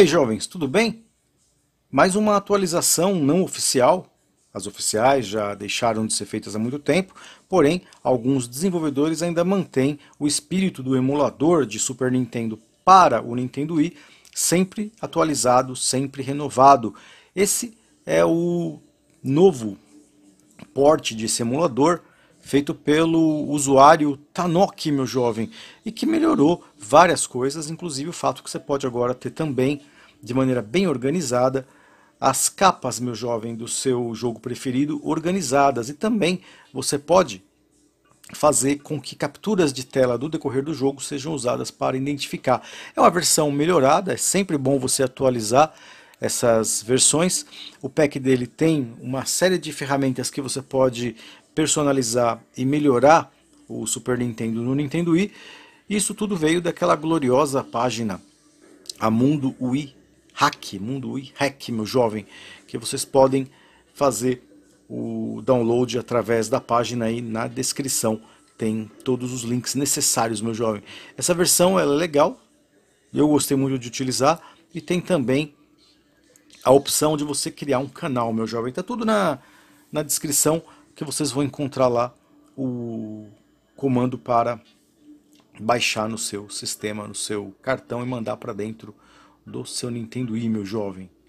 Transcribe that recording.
aí, jovens, tudo bem? Mais uma atualização não oficial. As oficiais já deixaram de ser feitas há muito tempo, porém, alguns desenvolvedores ainda mantêm o espírito do emulador de Super Nintendo para o Nintendo Wii, sempre atualizado, sempre renovado. Esse é o novo porte desse emulador feito pelo usuário Tanok, meu jovem, e que melhorou várias coisas, inclusive o fato que você pode agora ter também, de maneira bem organizada, as capas, meu jovem, do seu jogo preferido organizadas. E também você pode fazer com que capturas de tela do decorrer do jogo sejam usadas para identificar. É uma versão melhorada, é sempre bom você atualizar essas versões. O pack dele tem uma série de ferramentas que você pode personalizar e melhorar o Super Nintendo no Nintendo Wii. Isso tudo veio daquela gloriosa página, a Mundo Wii Hack, Mundo Wii Hack, meu jovem, que vocês podem fazer o download através da página aí na descrição. Tem todos os links necessários, meu jovem. Essa versão é legal, eu gostei muito de utilizar e tem também a opção de você criar um canal, meu jovem. Está tudo na, na descrição que vocês vão encontrar lá o comando para baixar no seu sistema, no seu cartão e mandar para dentro do seu Nintendo i, meu jovem.